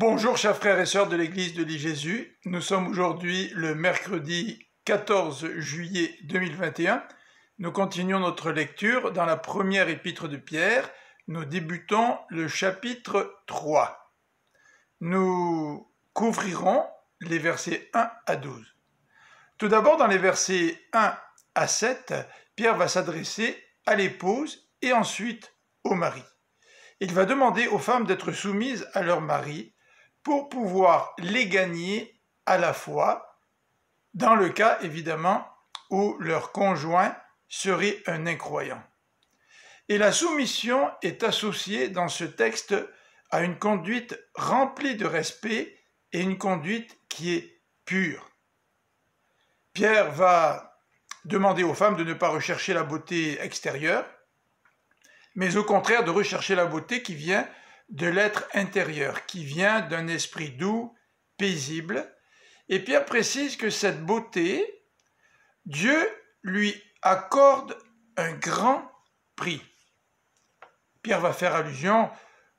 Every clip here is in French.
Bonjour chers frères et sœurs de l'Église de l'IJésus. Jésus. Nous sommes aujourd'hui le mercredi 14 juillet 2021. Nous continuons notre lecture dans la première épître de Pierre. Nous débutons le chapitre 3. Nous couvrirons les versets 1 à 12. Tout d'abord, dans les versets 1 à 7, Pierre va s'adresser à l'épouse et ensuite au mari. Il va demander aux femmes d'être soumises à leur mari pour pouvoir les gagner à la fois, dans le cas évidemment où leur conjoint serait un incroyant. Et la soumission est associée dans ce texte à une conduite remplie de respect et une conduite qui est pure. Pierre va demander aux femmes de ne pas rechercher la beauté extérieure, mais au contraire de rechercher la beauté qui vient de l'être intérieur qui vient d'un esprit doux, paisible. Et Pierre précise que cette beauté, Dieu lui accorde un grand prix. Pierre va faire allusion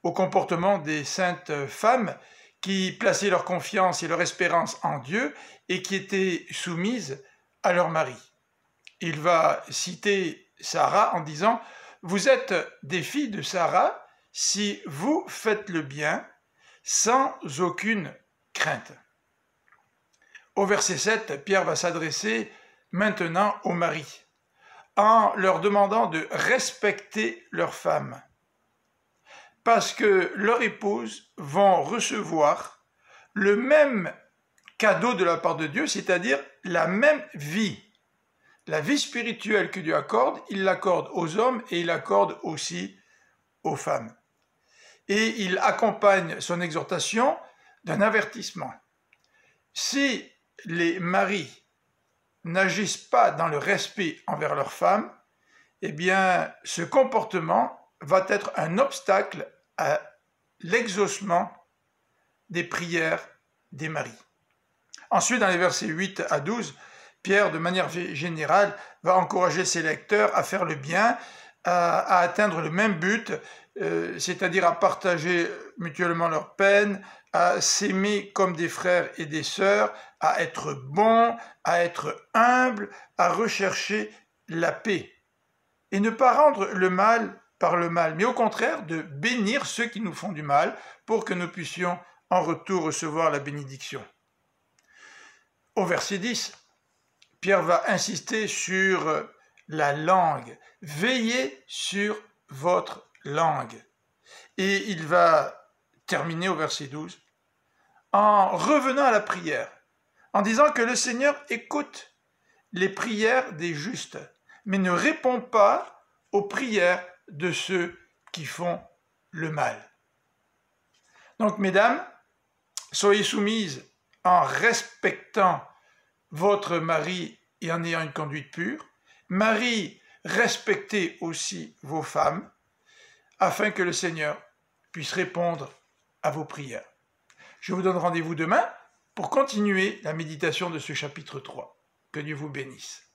au comportement des saintes femmes qui plaçaient leur confiance et leur espérance en Dieu et qui étaient soumises à leur mari. Il va citer Sarah en disant, Vous êtes des filles de Sarah, si vous faites le bien sans aucune crainte. Au verset 7, Pierre va s'adresser maintenant aux maris en leur demandant de respecter leurs femmes parce que leurs épouses vont recevoir le même cadeau de la part de Dieu, c'est-à-dire la même vie. La vie spirituelle que Dieu accorde, il l'accorde aux hommes et il l'accorde aussi aux femmes et il accompagne son exhortation d'un avertissement. Si les maris n'agissent pas dans le respect envers leurs femmes, eh bien ce comportement va être un obstacle à l'exaucement des prières des maris. Ensuite, dans les versets 8 à 12, Pierre, de manière générale, va encourager ses lecteurs à faire le bien, à, à atteindre le même but euh, c'est-à-dire à partager mutuellement leurs peines, à s'aimer comme des frères et des sœurs, à être bon, à être humble, à rechercher la paix. Et ne pas rendre le mal par le mal, mais au contraire de bénir ceux qui nous font du mal pour que nous puissions en retour recevoir la bénédiction. Au verset 10, Pierre va insister sur la langue. Veillez sur votre langue. Et il va terminer au verset 12 en revenant à la prière, en disant que le Seigneur écoute les prières des justes, mais ne répond pas aux prières de ceux qui font le mal. Donc, mesdames, soyez soumises en respectant votre mari et en ayant une conduite pure. Marie, respectez aussi vos femmes afin que le Seigneur puisse répondre à vos prières. Je vous donne rendez-vous demain pour continuer la méditation de ce chapitre 3. Que Dieu vous bénisse.